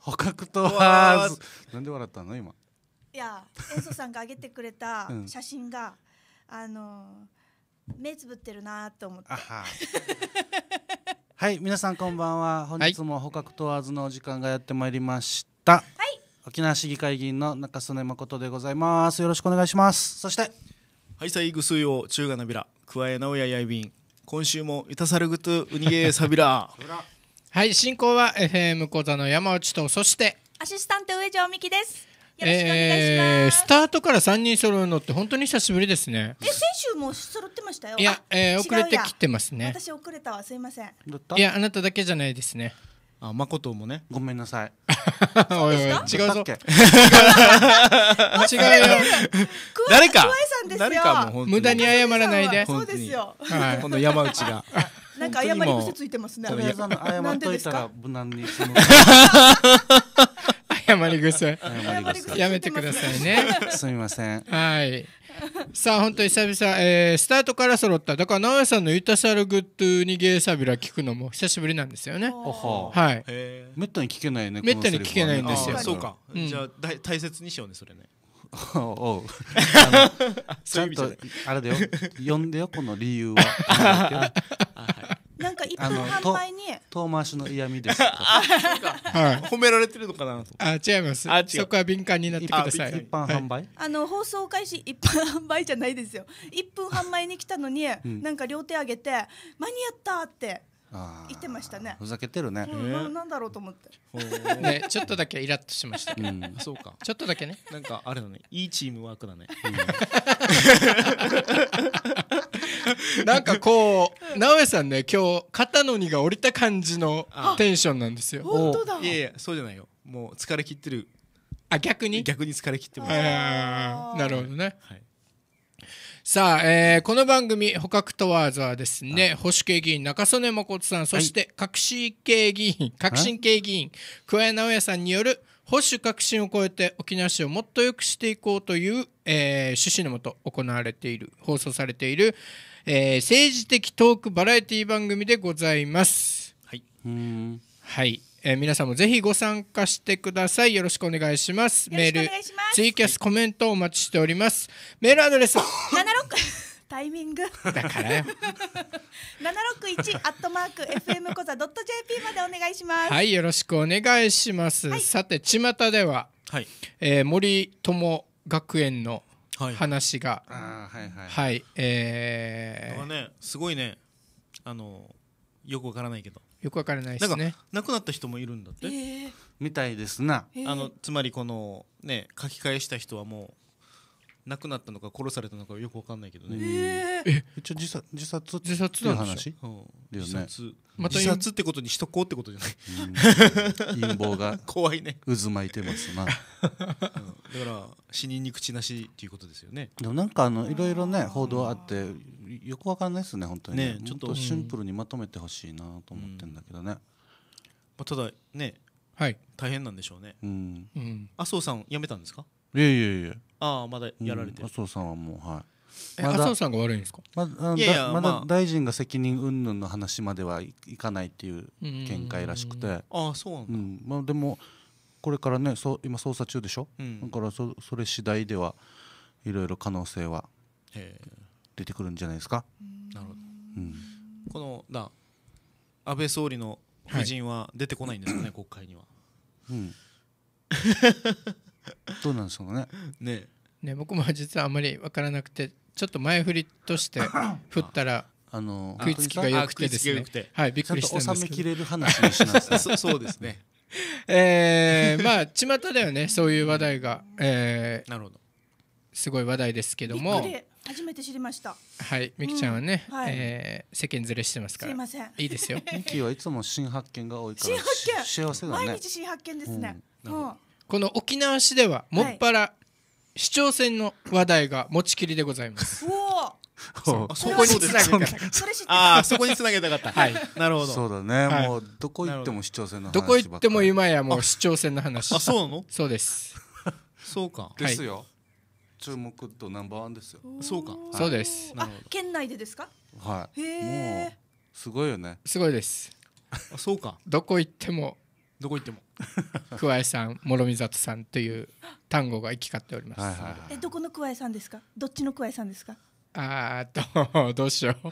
捕獲とはなんで笑ったの今いや塩素さんが上げてくれた 写真が、うん、あの目つぶってるなと思っては はい皆さんこんばんは本日も捕獲問わずの時間がやってまいりましたはい沖縄市議会議員の中曽根誠でございますよろしくお願いしますそしてはいさいぐすいを中華のびら桑江直なおややいびん今週もいたさるぐとうにげさびら はい進行は FM 講座の山内とそしてアシスタント上条美希ですよえスタートから3人揃うのって本当に久しぶりですねえ先週も揃ってましたよいや、えー、遅れてきてますね私遅れたわすいませんいやあなただけじゃないですねあ、誠もね、ごめんなさい。い違うぞ。違うよ。誰か。誰かも無駄に謝らないで。そうですよ。この山内が。なんか謝り癖ついてますね。とりあ謝っといたら無難に。謝り癖。やめてくださいね。すみません。はい。さあ本当に久々、えー、スタートから揃っただから直江さんの「ユタシャルグッドゥニゲーサビラ」聞くのも久しぶりなんですよねはいめったに聞けないねめったに聞けないんですよそうか、じゃあ大切にしようねそれねおうちゃんとあれだよ呼んでよこの理由は なんか一分販売に遠回しの嫌味です褒められてるのかなとあ違いますあそこは敏感になってください一般販売、はい、あの放送開始一分販売じゃないですよ一分販売に来たのに、うん、なんか両手上げて間に合ったって言ってましたねふざけてるね、うん、なんだろうと思ってねちょっとだけイラッとしました、けうん、そうかちょっとだけねなんかあれだねいいチームワークだね、うん、なんかこう直江さんね今日肩の荷が下りた感じのテンションなんですよ本当だいやいやそうじゃないよもう疲れ切ってるあ逆に逆に疲れ切ってますなるほどね、はいさあ、えー、この番組、捕獲問わずはですね、保守系議員中曽根誠さん、そして革新系議員、革新系議員、桑江直哉さんによる保守革新を超えて沖縄市をもっと良くしていこうという、えー、趣旨のもと行われている、放送されている、えー、政治的トークバラエティ番組でございます。はい。はい。えー、皆さんもぜひご参加してくださいよろしくお願いしますメールツイキャスコメントお待ちしておりますメールアドレス タイミングだからよ761 アットマーク FM コザドット JP までお願いしますはいよろしくお願いします、はい、さて巷では、はいえー、森友学園の話がはいはいはい、はい、えー、ねすごいねあのよくわからないけどよくわからないですね亡くなった人もいるんだって、えー、みたいですな、えー、あのつまりこのね書き返した人はもう亡くなったのか殺されたのかよくわかんないけどね、えー、一自殺自殺ってい話、うん、自殺ま自殺ってことにしとこうってことじゃない、陰謀が 怖いね渦巻いてますな、うん、だから死人に口なしっていうことですよねでもなんかあのいろいろね報道あってよくわかんないですね本当にね、ね、ちょっとシンプルにまとめてほしいなと思ってんだけどね、うん、まあ、ただね、はい、大変なんでしょうね、うん、うん、麻生さん辞めたんですかいやいやいやああまだやられて、うん、麻生さんはもうはい麻生さんが悪いんですか、まいやいやまだ大臣が責任云々の話まではいかないっていう見解らしくてああそうなんだ、うんまあ、でもこれからねそ今捜査中でしょ、うん、だからそそれ次第ではいろいろ可能性は出てくるんじゃないですか。なるほど、うん、このだ安倍総理の夫人は出てこないんですかね、はい、国会には。うん、どうなんですかね。ねね僕も実はあんまり分からなくてちょっと前振りとして 振ったら。あの食いつきが良くてですね。はい、びっくりしたんですけど。収めきれる話にしなさい。そうですね。えー、まあ巷だよねそういう話題が、えー、なるほどすごい話題ですけども。初めて知りましたはいミキちゃんはね、うんはい、えー、世間ずれしてますからすいませんいいですよ ミキはいつも新発見が多いから新発見幸せだね毎日新発見ですね、うん、この沖縄市ではもっぱら、はい、市長選の話題が持ちきりでございますそこにつなげたああ、そこにつなげたかった。はい。なるほど。そうだね。はい、もうどこ行っても市長選の話どこ行っても今やもう市長選の話。あ、そうなの？そうです。そうか。ですよ。注目とナンバーワンですよ。そうか、そうです。あ、県内でですか。はい。へもうすごいよね。すごいです。あ、そうか。どこ行ってもどこ行っても 桑江さん、諸見里さんという単語が行き交っております。はいはいはい、え、どこの桑江さんですか。どっちの桑江さんですか。あーとどうしよう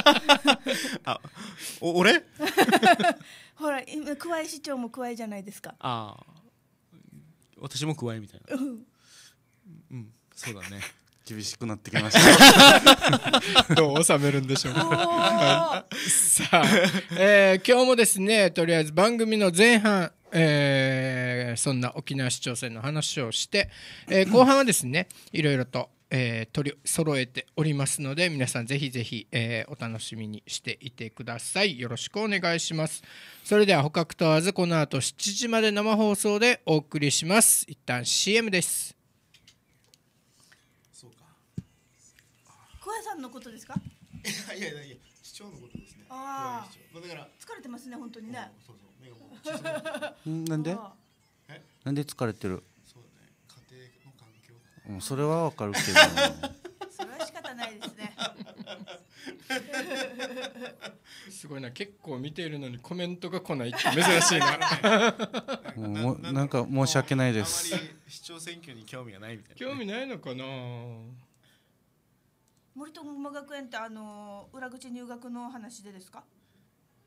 あお俺 ほら今桑江市長も桑江じゃないですかああ私も桑江みたいな、うんうんそうだね厳しくなってきました どう収めるんでしょうかはい、さあ、えー、今日もですねとりあえず番組の前半、えー、そんな沖縄市長選の話をして、えー、後半はですねいろいろと、えー、取り揃えておりますので皆さんぜひぜひ、えー、お楽しみにしていてくださいよろしくお願いしますそれでは捕獲問わずこの後7時まで生放送でお送りします一旦 CM です谷さんのことですか。いやいやいや、市長のことですね。ああ、まあ、だから。疲れてますね、本当にね。そうそう、目がもう。なんで。え、なんで疲れてる。そうね、家庭の環境。うん、それはわかるけど。それは仕方ないですね。すごいな結構見ているのにコメントが来ないって珍しいな う、もなんか申し訳ないです市長選挙に興味がないみたいな興味ないのかな森友学園ってあの裏口入学の話でですか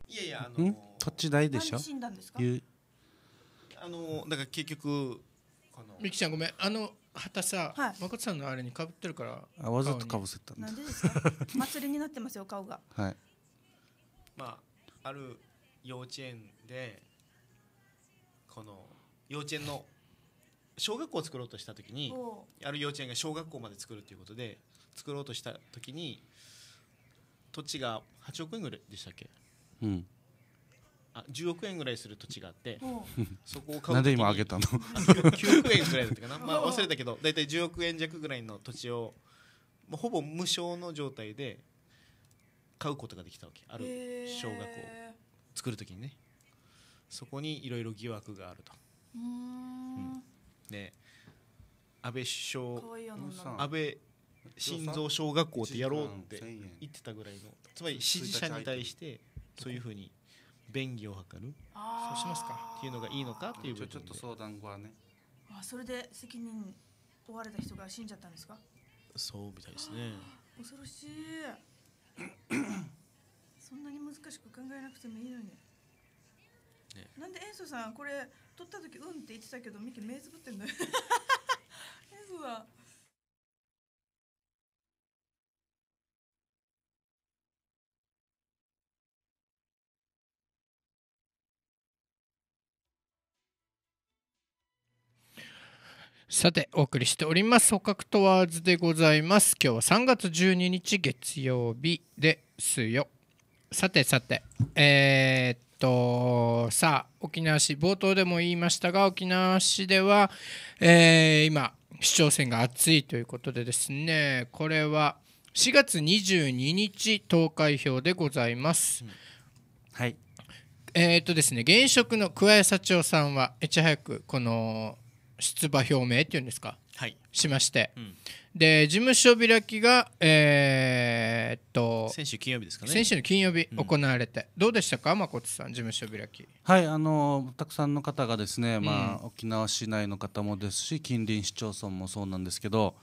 いやいやあのー、土地代でしょ死んだんですかあのー、だから結局みきちゃんごめんあの旗さ、はい、誠さんのあれにかぶってるからあわざとかぶせたんなんでですか 祭りになってますよ顔がはいまあある幼稚園でこの幼稚園の小学校を作ろうとした時にある幼稚園が小学校まで作るということで作ろうとした時に土地が8億円ぐらいでしたっけ、うん、あ10億円ぐらいする土地があってそこを買うなんで今上げたの9 億円ぐらいだったかな、まあ、忘れたけど大体10億円弱ぐらいの土地をほぼ無償の状態で買うことができたわけある小学校を作る時にねそこにいろいろ疑惑があると。うん、で安倍首相安倍心臓小学校ってやろうって言ってたぐらいのつまり支持者に対してそういうふうに便宜を図るそうしますかっていうのがいいのかっていうちょっと相談後はねあそれで責任負われた人が死んじゃったんですかそうみたいですね恐ろしい そんなに難しく考えなくてもいいのに、ね、なんで塩素さんこれ取った時うんって言ってたけどミキ目つぶってんだよ塩素はさてお送りしております捕獲問わずでございます今日は3月12日月曜日ですよさてさてえー、っとさあ沖縄市冒頭でも言いましたが沖縄市では、えー、今市長選が熱いということでですねこれは4月22日投開票でございます、はいえー、っとですね現職の桑谷社長さんはいち早くこの出馬表明っていうんですか、はい、しまして、うん、で事務所開きが、えー、っと先週金曜日ですかね先週の金曜日行われて、うん、どうでしたか誠さん事務所開きはいあのたくさんの方がですね、まあ、うん、沖縄市内の方もですし近隣市町村もそうなんですけど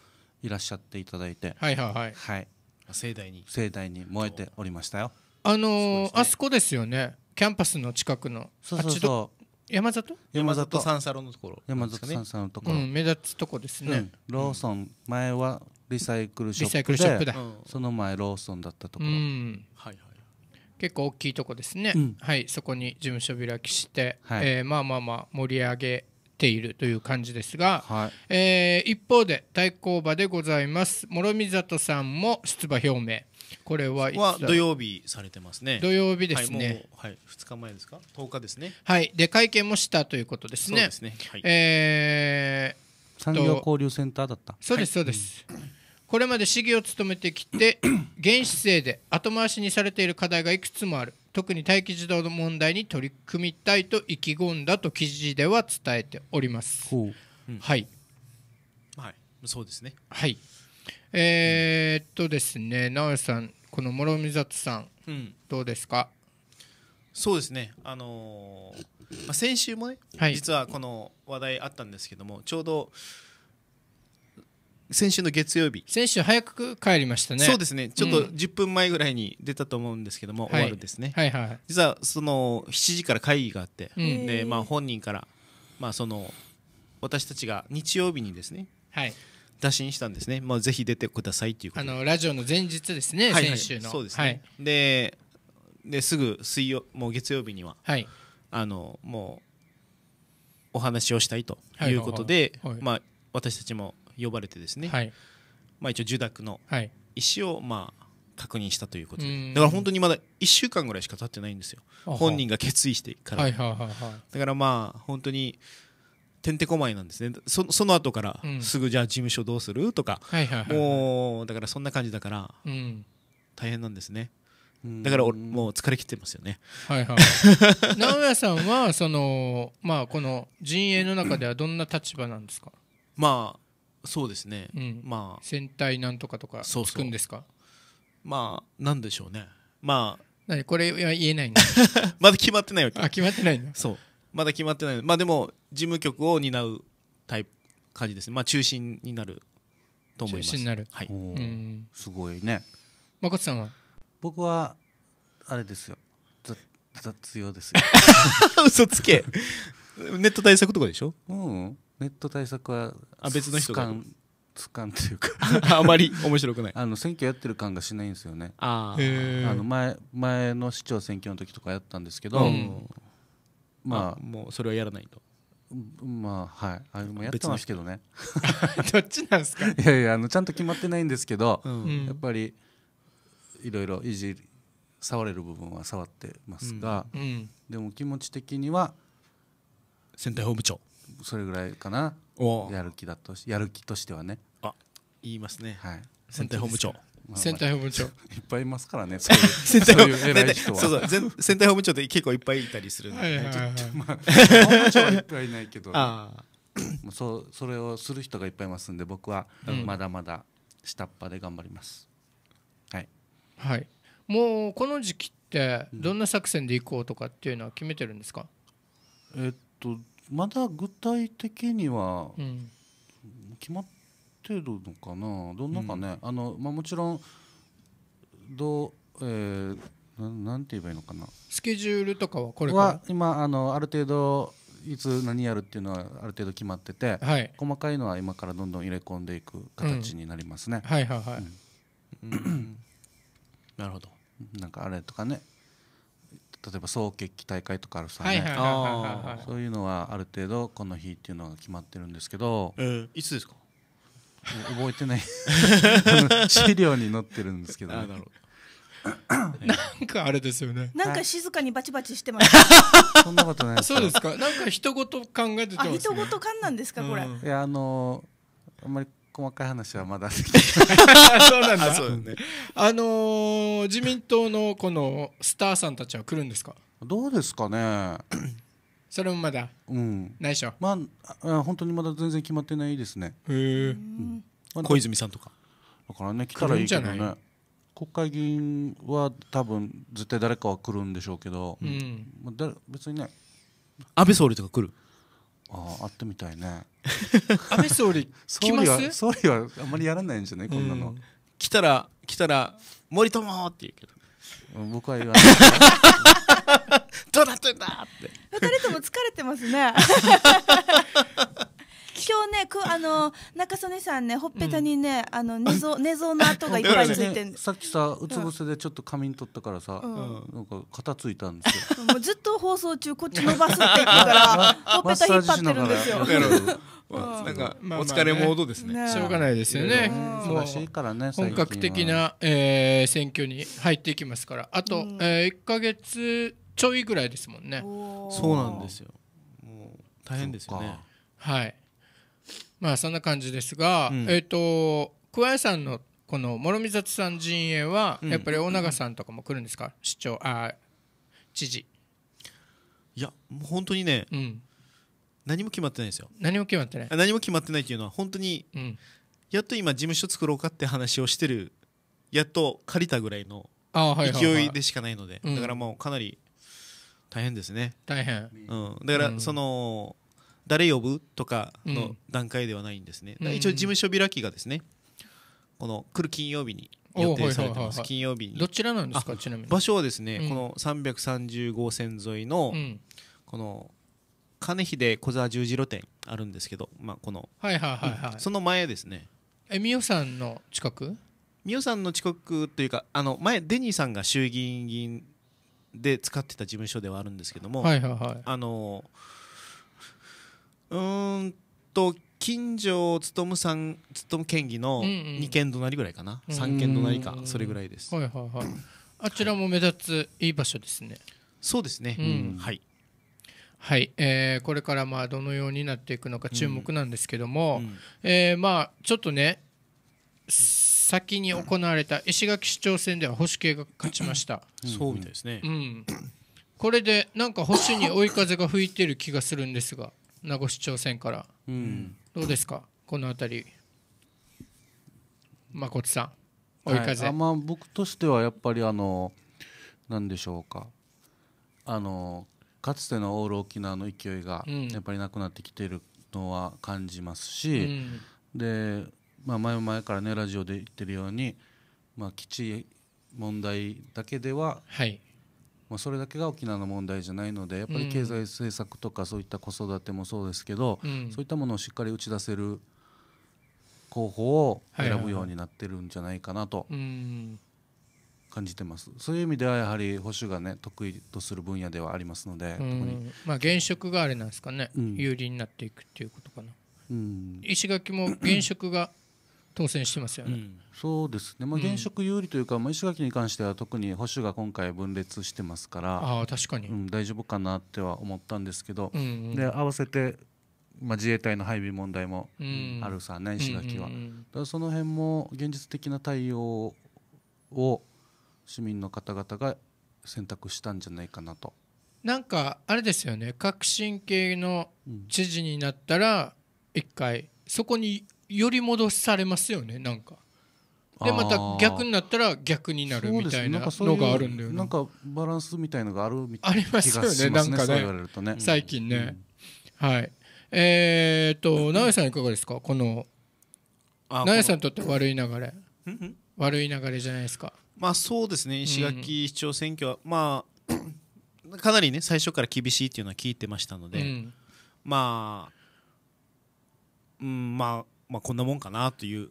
いらっしゃっていただいてはいはいはい、はい、盛大に盛大に燃えておりましたよあのーね、あそこですよねキャンパスの近くのそうそうそう山里山里三サロのところ、ね、山里三サロのところ、うん、目立つとこですね、うん、ローソン前はリサイクルショップでップだ、その前ローソンだったところ、はいはい、結構大きいとこですね、はいそこに事務所開きして、はい、えー、まあまあまあ盛り上げているという感じですが、はい、えー、一方で対抗馬でございます諸見里さんも出馬表明これは土曜日されてますね。土曜日ですね。はい、はい、日前ですか十日ですね。はい、で会見もしたということですね。そう、ね、はい、えー、産業交流センターだった。そうですそうです。はい、これまで市議を務めてきて 現市政で後回しにされている課題がいくつもある。特に待機児童の問題に取り組みたいと意気込んだと記事では伝えております。うん、はい。はい、そうですね。はい。えー、っとですね、直江さん、この諸見里さん、うん、どうですかそうですね、あのー、まあ、先週もね、はい、実はこの話題あったんですけども、ちょうど先週の月曜日、先週早く帰りましたね、そうですね、ちょっと10分前ぐらいに出たと思うんですけども、うん、終わるんですね、はいはいはい、実はその7時から会議があって、うん、でまあ、本人から、まあ、その私たちが日曜日にですね、はい、打診したんですね、まあ、ぜひ出てくださいっていうあのラジオの前日ですね、はいはい、先週のそうですね、はい、でですぐ水曜もう月曜日には、はい、あのもうお話をしたいということで、はいまあ、私たちも呼ばれてですね、はい、まあ、一応受諾の意思を、まあ、確認したということでだから本当にまだ1週間ぐらいしか経ってないんですよ本人が決意してから、はいはいはいはい、だからまあ本当にてんてこまいなんですねそその後からすぐじゃあ事務所どうするとか、はいはいはい、もうだからそんな感じだから、うん、大変なんですねだから俺もう疲れ切ってますよね。はいはい。直 哉さんはそのまあこの陣営の中ではどんな立場なんですか。まあそうですね。うん、まあ戦隊なんとかとかつくんですか。そうそうまあなんでしょうね。まあ。なこれは言えないん まだ決まってないわけ。あ決まってないんだ。そう。まだ決まってないまあでも事務局を担うタイプ感じですねまあ中心になると思います中心になるはい、すごいねさんは僕はあれですよ雑用ですよ 嘘つけネット対策とかでしょうんネット対策はあ別の人かつかんというか あまり面白くないあの選挙やってる感がしないんですよねあの前前の市長選挙の時とかやったんですけど、うん、まあもうそれはやらないとまあはいあもやってますけどね どっちなんですか いやいやあのちゃんと決まってないんですけど、うん、やっぱりいろいろいじ触れる部分は触ってますが、うんうん、でも気持ち的には選対本部長それぐらいかなやる気だとしやる気としてはねあ言いますねはい選対本部長選対本部長いっぱいいますからね選対 本部長そうそう選対 本部長って結構いっぱいいたりするまあ本部長はいっぱいいないけどそそれをする人がいっぱいいますんで僕はまだまだ下っ端で頑張りますはいはいもうこの時期ってどんな作戦で行こうとかっていうのは決めてるんですかえっとまだ具体的には決まって程度のかなどんなかね、うん、あのまあ、もちろんどう、えー、ななんて言えばいいのかなスケジュールとかはこれは今あのある程度いつ何やるっていうのはある程度決まってて、はい、細かいのは今からどんどん入れ込んでいく形になりますね、うん、はいはいはい、うん、なるほどなんかあれとかね例えば総決起大会とかあるさねそういうのはある程度この日っていうのが決まってるんですけど、えー、いつですか覚えてない 資料に載ってるんですけど、ね、なんかあれですよね。なんか静かにバチバチしてます。そんなことない。そうですか。なんか一言考えて、ね、一言感なんですか、これ。うん、いや、あのー、あんまり細かい話はまだ そうなんだ。そうね。あのー、自民党のこのスターさんたちは来るんですか。どうですかね。それもまだ、うん、ないで内緒まあ本当にまだ全然決まってないですねへえ、小泉さんとかだからね来たらいいけどね国会議員は多分絶対誰かは来るんでしょうけど、うんまあ、別にね安倍総理とか来るああ会ってみたいね 安倍総理総理は総理はあんまりやらないんじゃないこんなの、うん、来たら来たら「森友!」って言うけど僕は言わない どうなってんだって二人とも疲れてますね 今日ねくあの中曽根さんねほっぺたにね、あの寝相 寝相の跡がいっぱいついてんさっきさうつ伏せでちょっと仮眠取ったからさ、うん、なんか肩ついたんですよもうずっと放送中こっち伸ばすって言ってから ほっぺた引っ張ってるんですよなんかお疲れモードですね。しょうがないですよね。忙しいからね。本格的な、えー、選挙に入っていきますから、あと、うえー、1ヶ月ちょいぐらいですもんね。そうなんですよ。もう大変ですよね。はい。まあそんな感じですが、うん、えっ、ー、と桑井さんのこの諸見里さん陣営はやっぱり大永さんとかも来るんですか、うん、市長あ知事いやもう本当にね、うん、何も決まってないですよ何も決まってない何も決まってないっていうのは本当に、うん、やっと今事務所作ろうかって話をしてるやっと借りたぐらいの勢いでしかないので、はいはい、だからもうかなり大変ですね大変、うん、だからその、うん誰呼ぶとかの段階ではないんですね、うん、一応事務所開きがですねこの来る金曜日に予定されてます、金曜日にどちらなんですかちなみに場所はですね、うん、この330号線沿いの、この金秀小沢十字路店あるんですけど、まあ、この、はいはいはいはい、うん、その前ですねえみ代さんの近くみ代さんの近くというかあの前デニーさんが衆議院議員で使ってた事務所ではあるんですけども、はいはいはい、あのーうんと近所勤さん勤県議の2軒隣ぐらいかな、うんうん、3軒隣かそれぐらいです、はいはいはい、あちらも目立ついい場所ですねそうですね、うん、はいはい、えー、これからまあどのようになっていくのか注目なんですけども、うんえー、まあちょっとね先に行われた石垣市長選では保守系が勝ちました、うん、そうみたいですね、うん、これでなんか保守に追い風が吹いてる気がするんですが名護市長選から、うん、どうですかこの辺り誠さん追い風、はい、まあ、僕としてはやっぱりあの何でしょうかあのかつてのオール沖縄の勢いがやっぱりなくなってきてるのは感じますし、うん、で、まあ、前々からねラジオで言ってるように、まあ、基地問題だけでは、はい、まあ、それだけが沖縄の問題じゃないのでやっぱり経済政策とかそういった子育てもそうですけど、うん、そういったものをしっかり打ち出せる候補を選ぶようになってるんじゃないかなと感じてます、そういう意味ではやはり保守がね得意とする分野ではありますので、うん、まあ、現職があれなんですかね、うん、有利になっていくっていうことかな。うん、石垣も現職が当選してますよね、うん、そうですね、まあ、現職有利というか、ま石垣に関しては特に保守が今回分裂してますからあ確かに、うん、大丈夫かなっては思ったんですけど、うんうん、で合わせて、まあ、自衛隊の配備問題もあるさね、うん、石垣は、うんうんうん、だその辺も現実的な対応を市民の方々が選択したんじゃないかなと。なんかあれですよね革新系の知事になったら一回そこにより戻されますよねなんかでまた逆になったら逆になるみたいなのがあるんだよね、ね、なんかバランスみたいのがあるみたいな、ありますよねなんかね、ね、最近ね、うん、はいえー、っと直江さんいかがですかこの直江さんにとって悪い流れ悪い流れじゃないですかまあそうですね石垣市長選挙は、うん、まあ かなりね最初から厳しいっていうのは聞いてましたので、うん、まあうんまあまあ、こんなもんかなという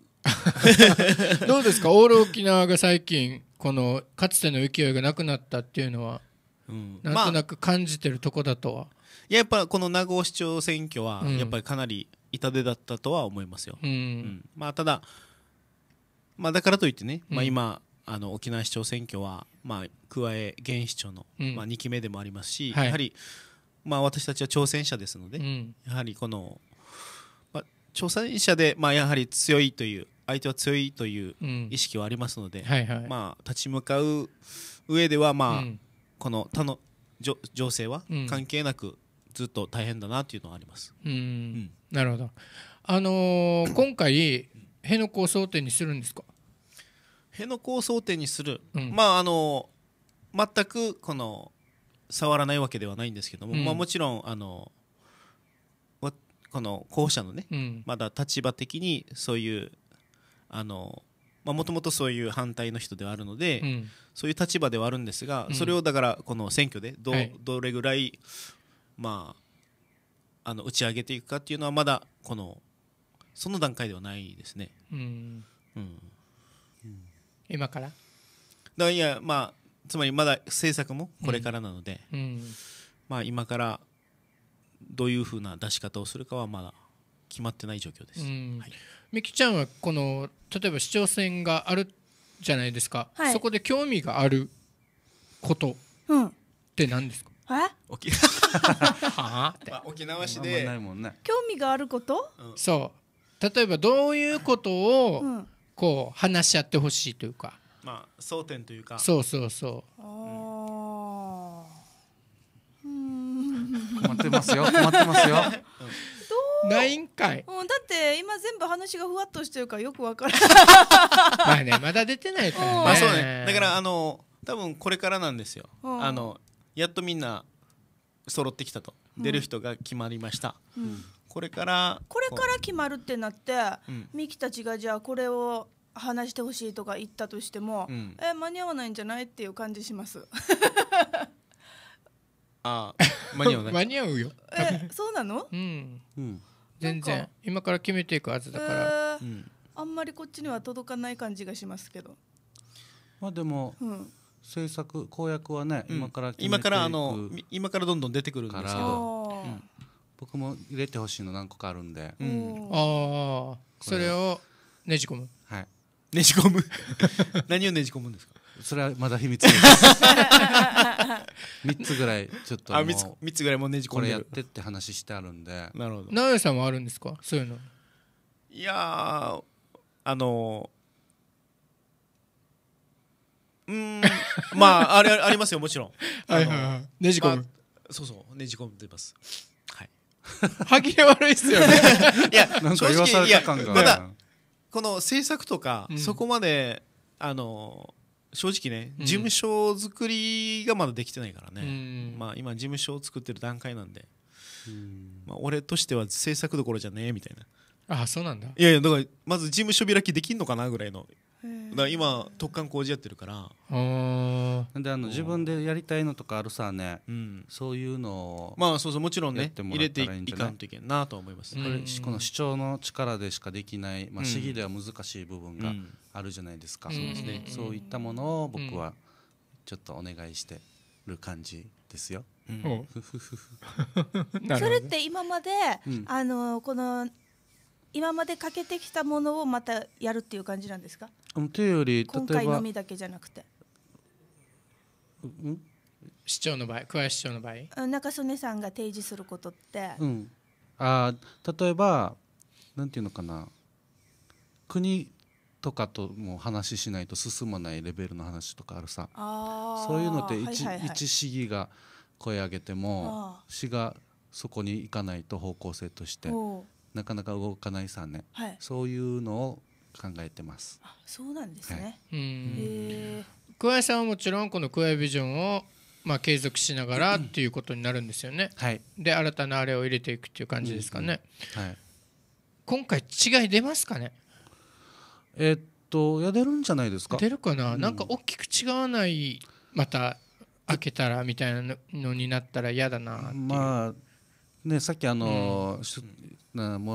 どうですかオール沖縄が最近このかつての勢いがなくなったっていうのは、うん、なんとなく感じてるとこだとは、まあ、いややっぱこの名護市長選挙はやっぱりかなり痛手だったとは思いますよ、うん、うん、まあ、ただ、まあ、だからといってね、まあ、今、あの沖縄市長選挙は、まあ、加え現市長の、まあ、2期目でもありますし、はい、やはり、まあ、私たちは挑戦者ですので、やはりこの調戦者で、まあ、やはり強いという相手は強いという意識はありますので、うんはいはい、まあ、立ち向かう上では、まあ、うん、この他の情勢は関係なくずっと大変だなというのはあります。うん、なるほど、あのー、今回辺野古を争点にするんですか辺野古を争点にする、まああのー、全くこの触らないわけではないんですけども、まあ、もちろんあのーこの候補者のね、うん、まだ立場的にそういうあのもともとそういう反対の人ではあるので、うん、そういう立場ではあるんですが、それをだからこの選挙でど,、どれぐらい、まあ、あの打ち上げていくかっていうのはまだこのその段階ではないですね。うんうん、今からだいやまあつまりまだ政策もこれからなので、うんまあ、今からどういうふうな出し方をするかはまだ決まってない状況です。はい、みきちゃんはこの例えば市長選があるじゃないですか、はい、そこで興味があることって何ですか、うん、え沖縄 沖縄市で、ね、興味があること、うん、そう例えばどういうことを、うん、こう話し合ってほしいというか、まあ、争点というかそうそうそう。ああ、困ってますよ困ってますよないんかい、うん、だって今全部話がふわっとしてるからよくわからない まあねまだ出てないからね,、まあ、そうねだからあの多分これからなんですよあのやっとみんな揃ってきたと、出る人が決まりました、うん、これからこれから決まるってなって、ミキたちがじゃあこれを話してほしいとか言ったとしても、うん、え間に合わないんじゃないっていう感じします あ間に合うね 間に合うよえそうなのうん、うん全然今から決めていくはずだから、えーうんあんまりこっちには届かない感じがしますけどまあでもうん政策公約はね、今から決めていく今からあの今からどんどん出てくるんですけど僕も入れてほしいの何個かあるんで、うんああそれをねじ込むはいねじ込む 何をねじ込むんですかそれはまだ秘密です3つぐらいちょっとあ 3, つ3つぐらいもねじ込これやってって話してあるんでなるほど直哉さんはあるんですかそういうのいやあのうん まああれありますよもちろん はいはいはいねじ込む、まあ、そうそうねじ込んでますはい 歯切れ悪いっすよねいやなんか言わされた感がまだこの制作とか、うん、そこまであの正直ね事務所作りがまだできてないからね、まあ、今事務所を作ってる段階なんで、まあ、俺としては制作どころじゃねえみたいなああそうなんだいやいやだからまず事務所開きできんのかなぐらいのだ今特貫工事やってるからなんであの自分でやりたいのとかあるさね、うん、そういうのをまあそうそうもちろんね入れていかんといけんなと思いますこれこの主張の力でしかできない、まあ、市議では難しい部分があるじゃないですか、うん、そうですね、そういったものを僕はちょっとお願いしてる感じですよ。うん、それって今まで、あのこの今までかけてきたものをまたやるっていう感じなんですかというより今回のみだけじゃなくて市長の場合桑谷市長の場合中曽根さんが提示することって、うん、あ例えばなんていうのかな国とかとも話しないと進まないレベルの話とかあるさそういうのって一,、はいはいはい、市議が声上げても市がそこに行かないと方向性としてなかなか動かないさね、はい、そういうのを考えてます。あそうなんですね、はい、うん桑井さんはもちろんこの桑井ビジョンをまあ継続しながらっていうことになるんですよね。はい、で新たなあれを入れていくっていう感じですかね。うん、はい、今回違い出ますかねえっとや出るんじゃないですか出るかな、うん、なんか大きく違わないまた開けたらみたいなのになったら嫌だなまあね、さっきあの、うん、諸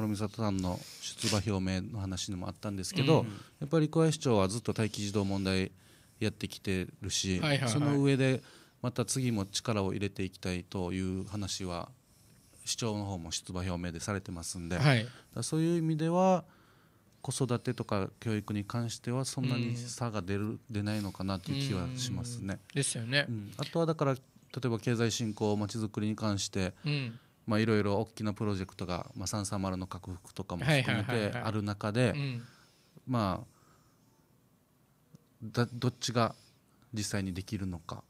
見里さんの出馬表明の話にもあったんですけど、うん、やっぱり小林市長はずっと待機児童問題やってきてるし、はいはいはい、その上でまた次も力を入れていきたいという話は市長の方も出馬表明でされてますんで、はい、そういう意味では子育てとか教育に関してはそんなに差が出る、うん、出ないのかなという気はしますね。ですよね、あとはだから例えば経済振興まちづくりに関して、うんまあ、いろいろ大きなプロジェクトが「まあ、330の拡幅」とかも含めてある中で、まあだどっちが実際にできるのか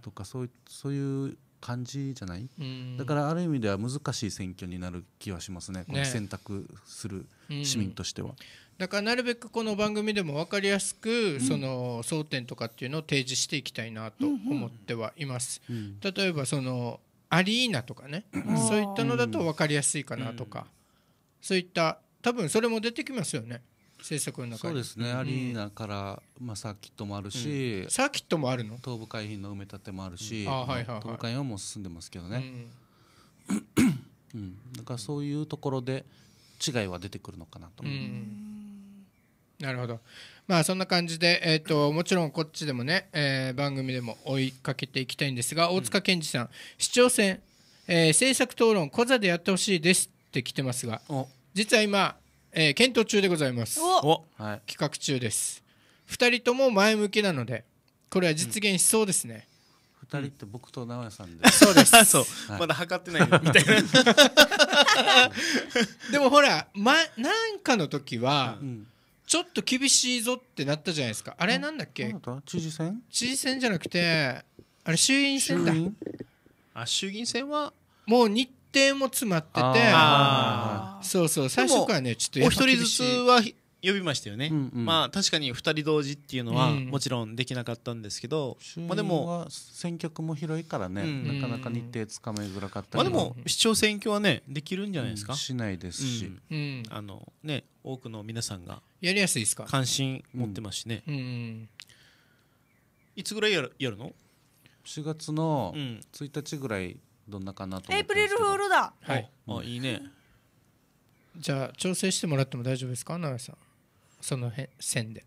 とか、そうそういう感じじゃない、だからある意味では難しい選挙になる気はしますね、ねこの選択する市民としては。だからなるべくこの番組でも分かりやすく、その争点とかっていうのを提示していきたいなと思ってはいます。例えばそのアリーナとかねそういったのだと分かりやすいかなとか、そういった多分それも出てきますよね制作の中そうですね、アリーナから、まあ、サーキットもあるし、サーキットもあるの東部海浜の埋め立てもあるし、東部海浜はもう進んでますけどね、うん、だからそういうところで違いは出てくるのかなと。なるほどまあそんな感じで、えーと、もちろんこっちでもね、えー、番組でも追いかけていきたいんですが大塚健二さん、うん、市長選、えー、政策討論小座でやってほしいですって来てますが実は今、えー、検討中でございますお、企画中です2人とも前向きなのでこれは実現しそうですね、うん、2人って僕と直哉さんで、うん、そうです そう、はい、まだ測ってないよみたいな でもほら、ま、なんかの時は、うんちょっと厳しいぞってなったじゃないですかあれなんだっけ知事選知事選じゃなくてあれ衆院選だあ衆議院選はもう日程も詰まっててそうそう最初からねちょっとお一人ずつは呼びましたよね、うんうん、まあ確かに2人同時っていうのはもちろんできなかったんですけど、うん、まあ、でも選挙区も広いからね、うん、なかなか日程つかめづらかったり、まあ、でも市長選挙はねできるんじゃないですか、しないですし、あのね多くの皆さんがやりやすいですか関心持ってますしね、いつぐらいやるやるの ?4 月の1日ぐらいどんなかなとエイプリルフールだはい、あいいねじゃあ調整してもらっても大丈夫ですか奈良さんその辺線で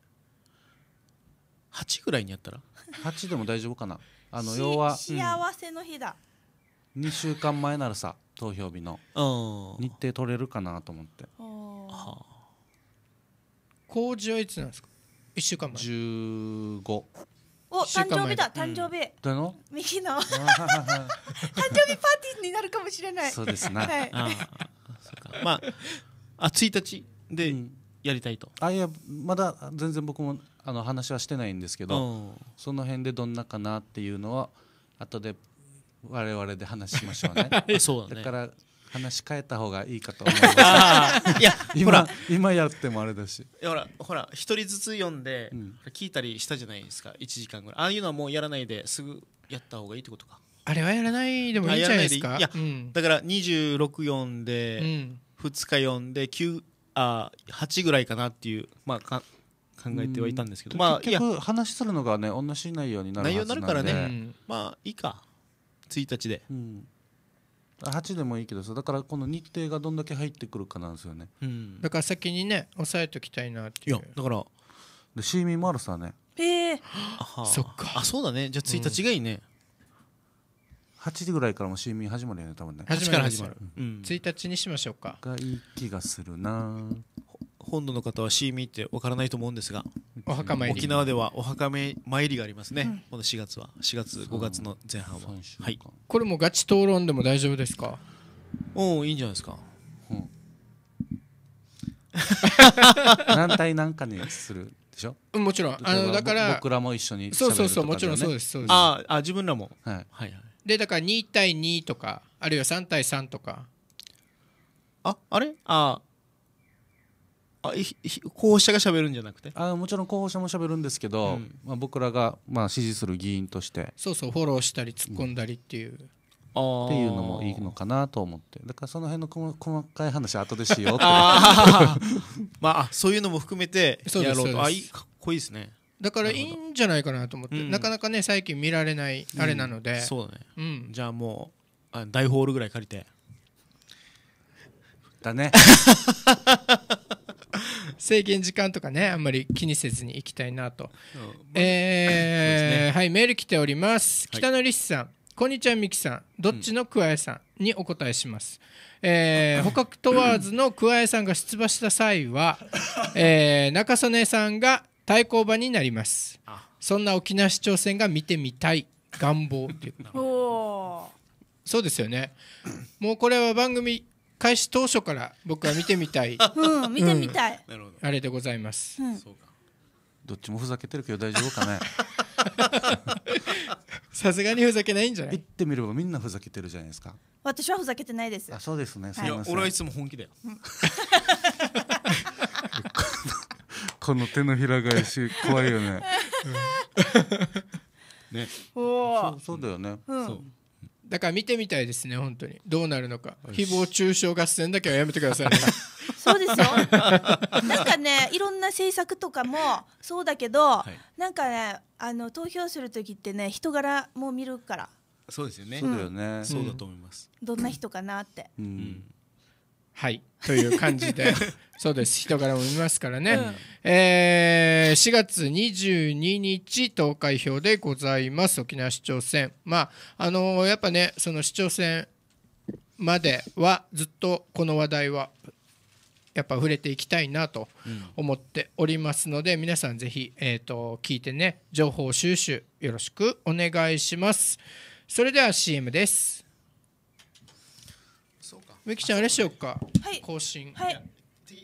8ぐらいにやったら8 でも大丈夫かなあの要は幸せの日だ、うん、2週間前ならさ投票日の日程取れるかなと思って工事はいつなんですか1週間前15お誕生日だ誕生日、うん、の右の 誕生日パーティーになるかもしれないそうですね、はい、あまああ1日で、やりたいとあいやまだ全然僕もあの話はしてないんですけど、その辺でどんなかなっていうのは後で我々で話しましょうね そうだ、ね、だから話変えた方がいいかと思いますいや 今ほら今やってもあれだしほらほら一人ずつ読んで、うん、聞いたりしたじゃないですか1時間ぐらいああいうのはもうやらないですぐやった方がいいってことかあれはやらないでもいいんじゃないですかいや、うん、だから26読んで、うん、2日読んで 9, あ8ぐらいかなっていう、まあ、か考えてはいたんですけど、まあ、結局話するのがね同じ内容になる内容になるからね、うん、まあいいか1日で、うん、8でもいいけどさだからこの日程がどんだけ入ってくるかなんですよね、うん、だから先にね押さえときたいなっていういやだからでシーミーもあるさねええー、そっかあそうだねじゃあ1日がいいね、うん八時ぐらいからも睡眠始まるよね多分ね8から始まる、うん、1日にしましょうかがいい気がするな本土の方はシーミーってわからないと思うんですがお墓参り沖縄ではお墓参りがありますね、うん、この4月は四月五月の前半は、はい、これもガチ討論でも大丈夫ですかおおいいんじゃないですか、うん、何対何かにするでしょうん、もちろんあのだから僕らも一緒に、ね、そうそうそうもちろんそうですそうですああ自分らも、はい、はいはいでだから2対2とかあるいは3対3とかああれああいひ候補者がしゃべるんじゃなくてあもちろん候補者もしゃべるんですけど、うん、まあ、僕らがまあ支持する議員としてそうそうフォローしたり突っ込んだりっていう、うん、っていうのもいいのかなと思ってだからその辺の細かい話後でしようって まあそういうのも含めてやろうとあいいかっこいいですねだからいいんじゃないかなと思って、なかなかね最近見られないあれなので、そうだね、うん、じゃあもうあ大ホールぐらい借りてだね 制限時間とかねあんまり気にせずに行きたいなと、えーね、はいメール来ております北野律さん、はい、こんにちはみきさんどっちの桑江さんにお答えします、うん、えー、捕獲問わずの桑江さんが出馬した際は、えー、中曽根さんが対抗馬になりますそんな沖縄市長選が見てみたい願望っていう そうですよねもうこれは番組開始当初から僕は見てみたい、うん、見てみたい、うん、あれでございます、うん、どっちもふざけてるけど大丈夫かね さすがにふざけないんじゃない言ってみればみんなふざけてるじゃないですか私はふざけてないですあそうですね、はい、いや俺はいつも本気だよこの手のひら返し怖いよね。ね。そうそうだよね。うん、だから見てみたいですね本当にどうなるのか誹謗中傷合戦だけはやめてください、ね、そうですよなんかねいろんな政策とかもそうだけど、はい、なんかねあの投票する時ってね人柄も見るからそうですよね、そうだよね、うん、そうだと思います、どんな人かなって、うん、はいという感じで そうです人柄も見ますからね、うん、えー、4月22日投開票でございます沖縄市長選まああのー、やっぱねその市長選まではずっとこの話題はやっぱ触れていきたいなと思っておりますので、うん、皆さんぜひ、えーと、と聞いてね情報収集よろしくお願いします。それでは CM ですみきちゃんあれしよっか、はい、更新はい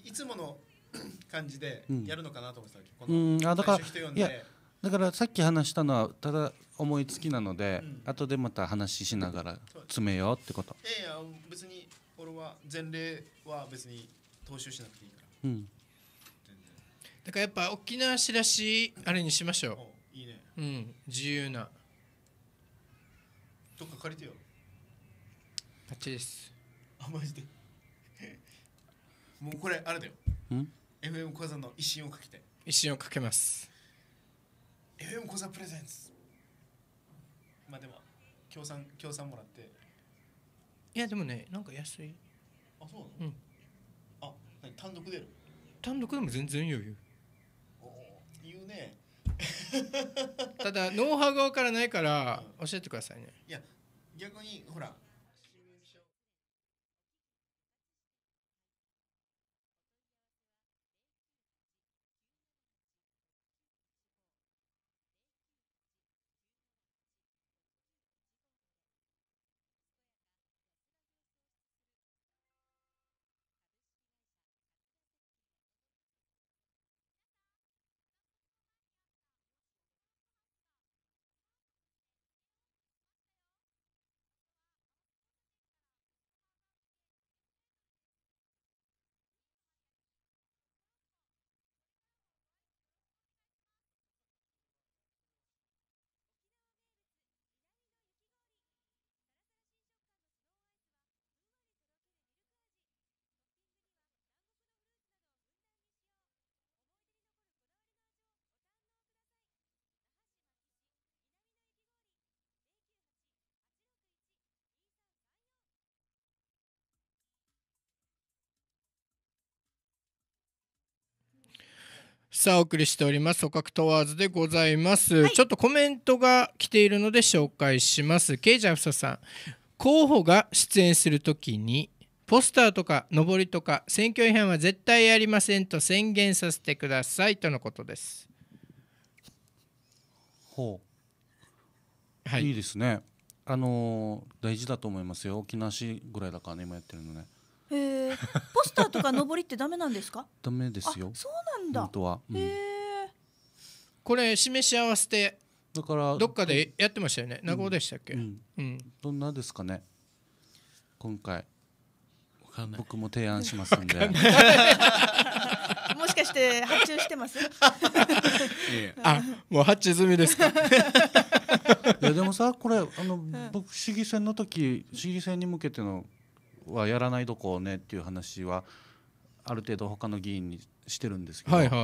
いつもの 感じでやるのかなと思ってたけど、うん、この最初人呼んでだからさっき話したのはただ思いつきなので、うん、後でまた話しながら詰めようってこといやいや別に俺は前例は別に踏襲しなくていいから、うん、だからやっぱ沖縄しらしあれにしましょういいねうん自由などっか借りてよあっちですあマジでもうこれあれだよん FM 小座の一心をかけて一瞬をかけます FM 小座プレゼンツまあでも協賛協賛もらっていやでもねなんか安いあそうなの、うんあ何単独出る単独でも全然余裕おお言うね ただノウハウ側からないから教えてくださいねいや逆にほらさあお送りしております捕獲問わずでございます、はい、ちょっとコメントが来ているので紹介しますケイジャフサさん候補が出演するときにポスターとか上りとか選挙違反は絶対やりませんと宣言させてくださいとのことですほう、はい、いいですねあのー、大事だと思いますよ沖縄市ぐらいだからね今やってるのねえー、ポスターとか上りってダメなんですかダメですよそうなんだ本当は、うん、えこれ示し合わせてだからどっかでやってましたよね名護でしたっけ、うん、うん、どんなですかね今回僕も提案しますんで もしかして発注してます あもう発注済みですかいやでもさこれあの僕市議選の時市議選に向けてのはやらないとこうねっていう話はある程度他の議員にしてるんですけど、はいは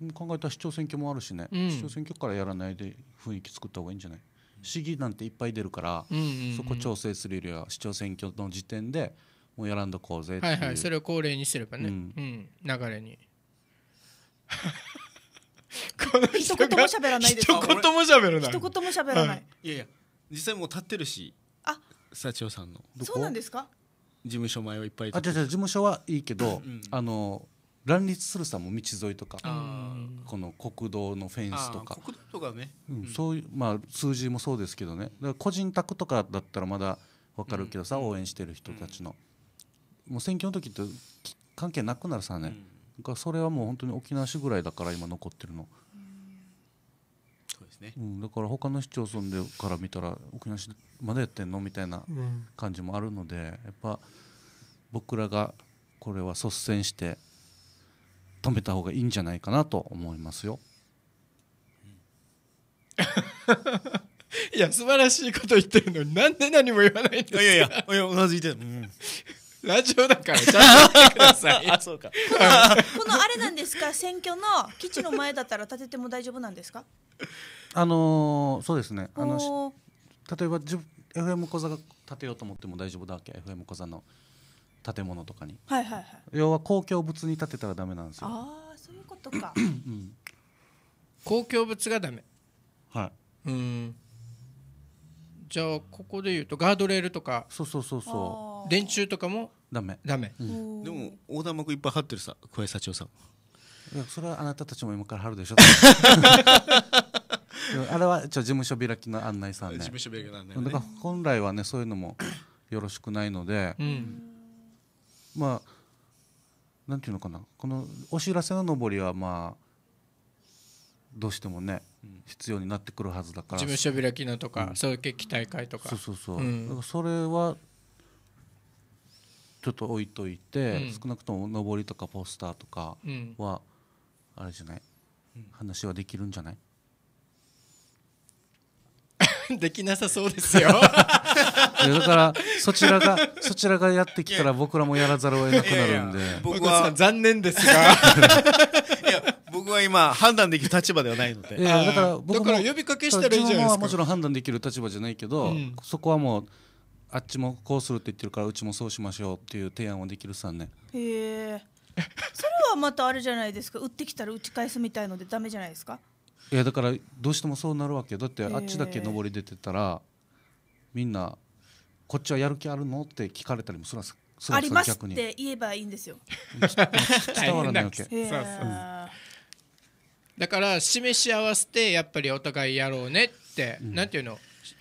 いはい、考えたら市長選挙もあるしね、うん、市長選挙からやらないで雰囲気作った方がいいんじゃない市議なんていっぱい出るから、うんうんうん、そこ調整するよりは市長選挙の時点でもうやらんとこうぜはいはいそれを恒例にしてればね、うん、うん、流れに この人が一言も喋らないです一言も喋らない一言も喋らない、はい、いやいや実際もう立ってるし幸代さんのそうなんですか事務所前はいっぱいあじゃじゃ事務所はいいけど、うん、あの乱立するさも道沿いとかこの国道のフェンスとか国道とかね、うん、そういうまあ数字もそうですけどね個人宅とかだったらまだ分かるけどさ、うん、応援してる人たちの、もう選挙の時って関係なくなるさね、うん、それはもう本当に沖縄市ぐらいだから今残ってるの。ですね、うん、だから他の市町村でから見たら沖縄市まだやってんのみたいな感じもあるので、やっぱ僕らがこれは率先して止めた方がいいんじゃないかなと思いますよ。いや素晴らしいこと言ってるのになんで何も言わないんですかいやいやいやういてる、うんラジオだからちゃんと見てください。あ、そうか。このあれなんですか、選挙の基地の前だったら立てても大丈夫なんですか。あのー、そうですね。あの例えばじゅ、FM 小座が建てようと思っても大丈夫だわけ。FM 小座の建物とかに。はいはいはい。要は公共物に建てたらダメなんですよ。ああ、そういうことか。公共物がダメ。はい。うん。じゃあここで言うとガードレールとかそうそうそうそう電柱とかもダメダメ、うん、でも横断幕いっぱい貼ってるさ小江社長さんそれはあなたたちも今から貼るでしょ あれはちょ事務所開きの案内さんね事務所開きの案内、ね、だから本来はねそういうのもよろしくないので、うん、まあなんていうのかなこのお知らせの上りはまあどうしてもね、うん、必要になってくるはずだから事務所開きのとか、うん、そういう決起大会とかそうそうそう、うん、それはちょっと置いといて、少なくとも上りとかポスターとかは、あれじゃない、話はできるんじゃない できなさそうですよだからそちらが そちらがやってきたら僕らもやらざるを得なくなるんで僕は残念ですが いや僕は今判断できる立場ではないのでいやだから僕もだから呼びかけしたらいいじゃないですかもちろん判断できる立場じゃないけど、うん、そこはもうあっちもこうするって言ってるからうちもそうしましょうっていう提案はできるさねへえそれはまたあれじゃないですか売ってきたら打ち返すみたいのでダメじゃないですかいやだからどうしてもそうなるわけだってあっちだけ上り出てたらみんなこっちはやる気あるのって聞かれたりもするんですありますって言えばいいんですよ伝わらないわけ、そうそうだから示し合わせてやっぱりお互いやろうねって、うん、なんていうの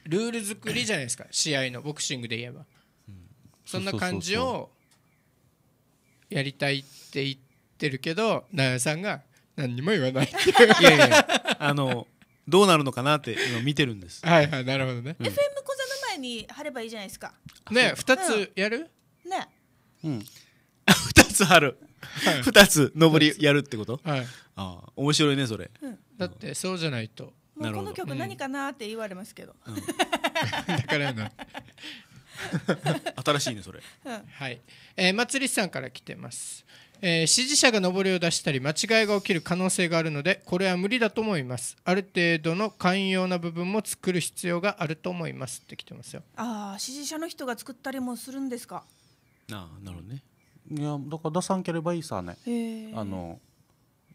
ルール作りじゃないですか試合のボクシングで言えば、そんな感じをやりたいって言ってるけど奈良さんが何にも言わないっていういやいやあのどうなるのかなって今見てるんですはいはいなるほどね、FM 小座の前に貼ればいいじゃないですかね二つやる、ねうん、2 つ貼る2つ上りやるってことはいああ面白いねそれだってそうじゃないともうこの曲何かなって言われますけど、うん、だからな新しいねそれ、うん、はい、えー、まつりさんから来てます、えー、支持者が上りを出したり間違いが起きる可能性があるのでこれは無理だと思いますある程度の寛容な部分も作る必要があると思いますって来てますよああ支持者の人が作ったりもするんですかああなるほどねいやだから出さんければいいさねあの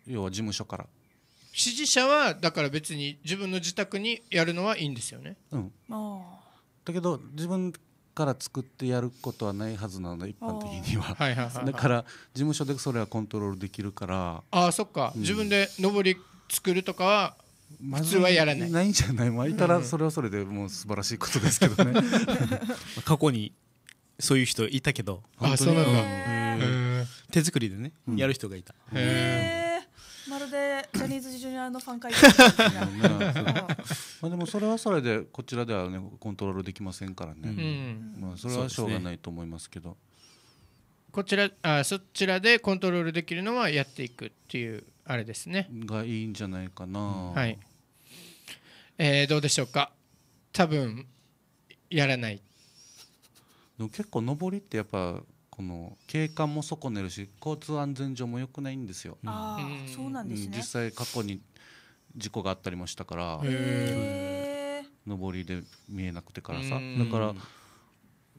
要は事務所から支持者はだから別に自分の自宅にやるのはいいんですよね。うん、だけど自分から作ってやることはないはずなの一般的には、だから事務所でそれはコントロールできるからあそっか、うん、自分で上り作るとかは普通はやらない、ないんじゃない巻いたらそれはそれでもう素晴らしいことですけどね 過去にそういう人いたけどあそうなんだ、手作りでね、やる人がいたへえまるでジャニーズジュニアのファン会 まあでもそれはそれでこちらではねコントロールできませんからね、うん、まあそれはしょうがないと思いますけど、ね、こちらあそちらでコントロールできるのはやっていくっていうあれですねがいいんじゃないかな、はい、えー、どうでしょうか多分やらない結構上りってやっぱこの景観も損ねるし交通安全上も良くないんですよ。あそうなんですね、実際過去に事故があったりもしたから上りで見えなくてからさだから、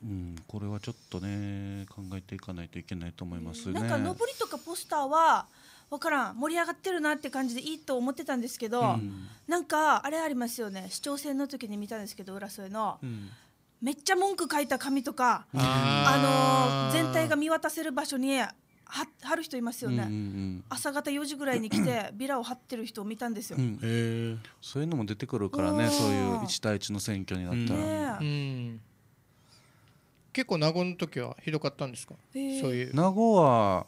うん、これはちょっとね考えていかないといけないと思いますね。なんか上りとかポスターは分からん盛り上がってるなって感じでいいと思ってたんですけど、うん、なんかあれありますよね市長選の時に見たんですけど浦添の、うん、めっちゃ文句書いた紙とかあの全体が見渡せる場所には貼る人いますよね、うんうん、朝方4時ぐらいに来て ビラを張ってる人を見たんですよ、うん、そういうのも出てくるからねそういう1対1の選挙になったら、ね、結構名護の時はひどかったんですかそういう名護は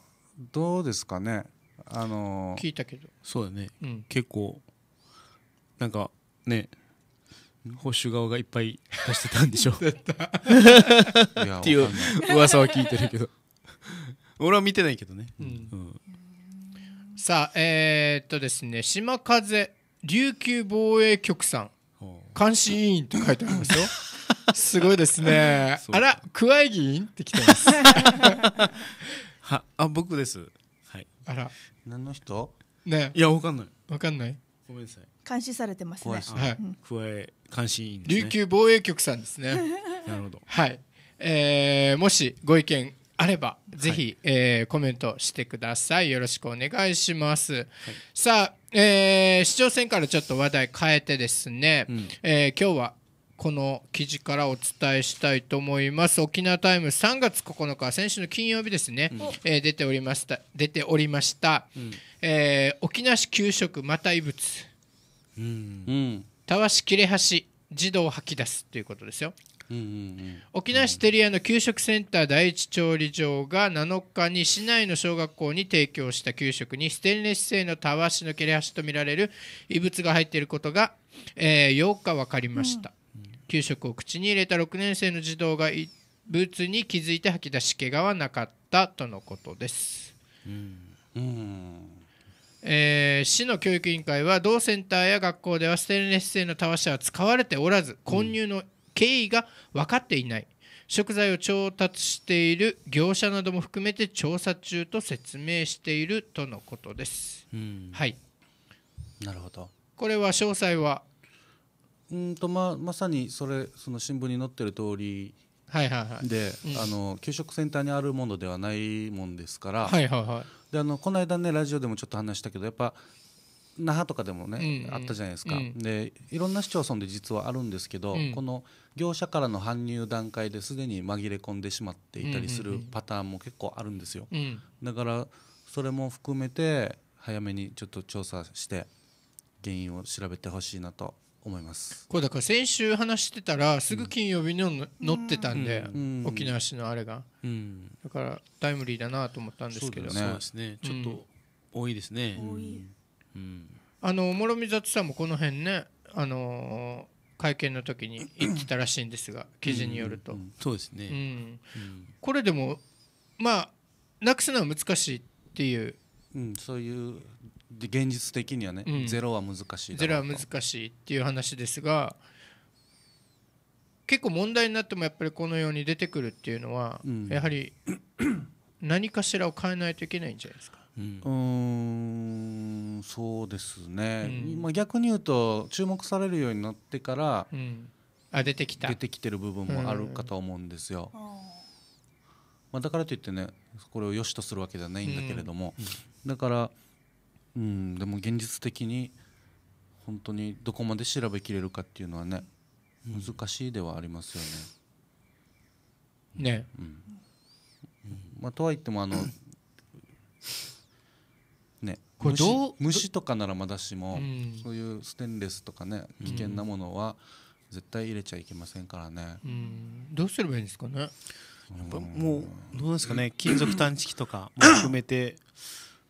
どうですかねあのー、聞いたけどそうだね、結構なんかね報酬顔がいっぱい出してたんでしょっていう噂は聞いてるけど俺は見てないけどね、うんうん、さあえー、っとですね島風琉球防衛局さん監視委員と書いてありますよすごいですねあら桑井議員って来てます はあ僕ですはいあら何の人ねいやわかんないわかんないごめんなさい監視されてますねはい、うん、加え関心視員、ね、琉球防衛局さんですね なるほどはいえー、もしご意見あればぜひ、はい、えー、コメントしてくださいよろしくお願いします、はい、さあ、えー、市長選からちょっと話題変えてですね、うん、えー、今日はこの記事からお伝えしたいと思います沖縄タイム3月9日先週の金曜日ですね、うん、えー、出ておりました出ておりました、うん、えー、沖縄市給食また異物、うん、うんたわし切れ端児童吐き出すということですよ、うんうんうん、沖縄市テリアの給食センター第一調理場が7日に市内の小学校に提供した給食にステンレス製のたわしの切れ端とみられる異物が入っていることが、えー、8日分かりました、うん、給食を口に入れた6年生の児童が異物に気づいて吐き出し怪我はなかったとのことです、うん、うんえー、市の教育委員会は同センターや学校ではステンレス製のたわしは使われておらず混入の経緯が分かっていない、食材を調達している業者なども含めて調査中と説明しているとのことです。うん、はいなるほどこれは詳細はうんとままさにそれその新聞に載ってる通りはいはいはい、で、うん、あの給食センターにあるものではないもんですから、はいはいはい、であのこの間ねラジオでもちょっと話したけどやっぱ那覇とかでもね、うんうん、あったじゃないですか、うん、でいろんな市町村で実はあるんですけど、うん、この業者からの搬入段階ですでに紛れ込んでしまっていたりするパターンも結構あるんですよ、うんうんうん、だからそれも含めて早めにちょっと調査して原因を調べてほしいなと思いますこれだから先週話してたらすぐ金曜日に、乗ってたんで、うん、沖縄市のあれが、うん、だからタイムリーだなと思ったんですけどそうですねちょっと多いですね、あの諸見里さんもこの辺ねあのー、会見の時に行ってたらしいんですが記事によると、そうですね、これでもまあなくすのは難しいっていう、そういう現実的にはね、うん、ゼロは難しいゼロは難しいっていう話ですが結構問題になってもやっぱりこのように出てくるっていうのは、うん、やはり 何かしらを変えないといけないんじゃないですかうんそうですね、まあ、逆に言うと注目されるようになってから、あ出てきた出てきてる部分もあるかと思うんですよ。まあ、だからといってねこれを良しとするわけじゃないんだけれども、だからうん、でも現実的に本当にどこまで調べきれるかっていうのはね、難しいではありますよね。ね、うん、まあ、とはいってもあの、ね、これどう虫とかならまだしも、うん、そういうステンレスとかね危険なものは絶対入れちゃいけませんからね。うん、どうすればいいんですかね。やっぱもうどうですかね金属探知機とかも含めて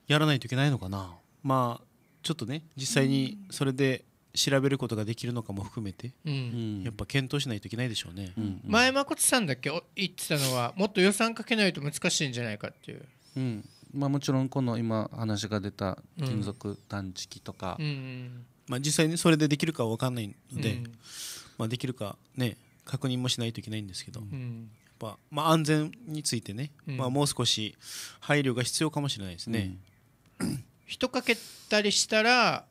やらないといけないのかな。まあちょっとね実際にそれで調べることができるのかも含めて、うん、やっぱ検討しないといけないでしょうね、うんうん、前誠さんだけ言ってたのはもっと予算かけないと難しいんじゃないかっていう、うんまあ、もちろんこの今話が出た金属探知機とか、うんうん、まあ、実際にそれでできるかは分かんないので、うん、まあ、できるかね確認もしないといけないんですけど、うんやっぱまあ、安全についてね、まあ、もう少し配慮が必要かもしれないですね。人かけたりしたら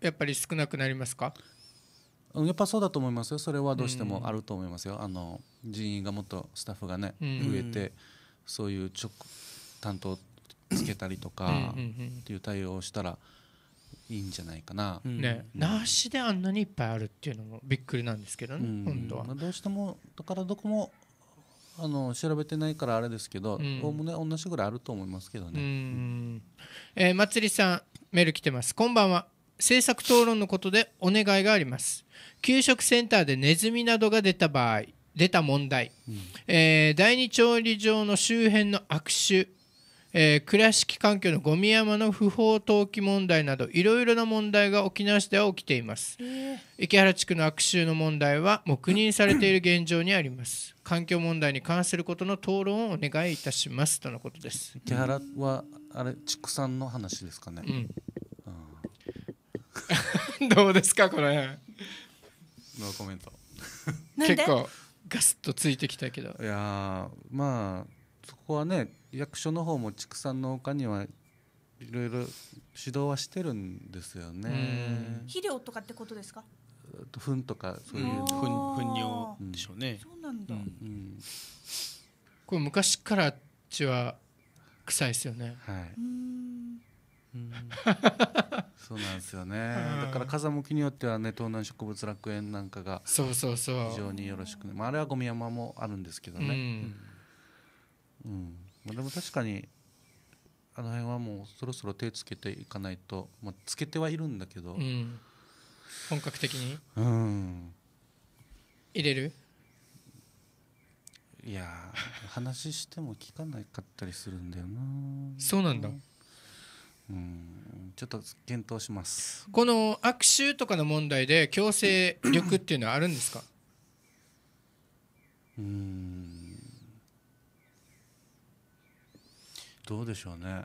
やっぱり少なくなりますかやっぱそうだと思いますよそれはどうしてもあると思いますよ、あの人員がもっとスタッフがね、増えてそういう直担当つけたりとかっていう対応をしたらいいんじゃないかな、ね、なしであんなにいっぱいあるっていうのもびっくりなんですけどね、本当はどうしてもだからどこもあの調べてないからあれですけどおおむね同じぐらいあると思いますけどね、うん、えー、まつりさんメール来てますこんばんは政策討論のことでお願いがあります給食センターでネズミなどが出た場合出た問題、うん、えー、第二調理場の周辺の悪臭えー、倉敷環境のゴミ山の不法投棄問題などいろいろな問題が沖縄市では起きています、池原地区の悪臭の問題は黙認されている現状にあります環境問題に関することの討論をお願いいたしますとのことです池原はあれ畜産の話ですかね、うん どうですかこの辺ノーコメント結構ガスッとついてきたけどいやまあそこはね役所の方も畜産のほかにはいろいろ指導はしてるんですよね。肥料とかってことですか？糞とかそういう糞糞尿でしょうね。そうなんだ。うん、これ昔から血は臭いですよね。はい。そうなんですよね、だから風向きによってはね東南植物楽園なんかがそうそうそう非常によろしくね、まあ、あれはゴミ山もあるんですけどね、うん、うんまあ、でも確かにあの辺はもうそろそろ手つけていかないと、まあ、つけてはいるんだけど、うん、本格的に、うん、入れるいや話しても聞かなかったりするんだよなそうなんだうんちょっと検討しますこの悪臭とかの問題で強制力っていうのはあるんですかうんどうでしょうね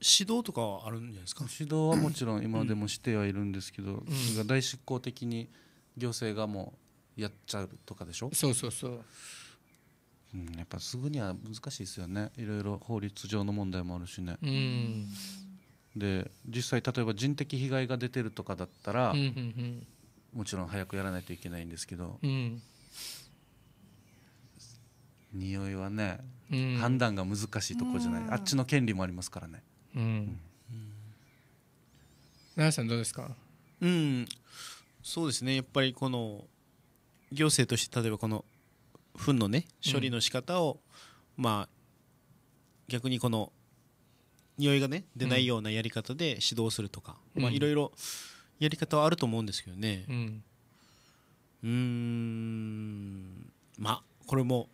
指導とかはあるんじゃないですか指導はもちろん今でもしてはいるんですけど、うん、大執行的に行政がもうやっちゃうとかでしょそうそうそう、うん、やっぱすぐには難しいですよねいろいろ法律上の問題もあるしね、うん、で実際例えば人的被害が出てるとかだったら、うんうんうんもちろん早くやらないといけないんですけど、うん、匂いはね判断が難しいところじゃない、あっちの権利もありますからね。うん奈良さんどうですか、うん、そうですねやっぱりこの行政として例えばこの糞のね処理の仕方を、うん、まあ逆にこの匂いがね出ないようなやり方で指導するとか、うん、まあいろいろやり方はあると思うんですけどねうんうんまあこれも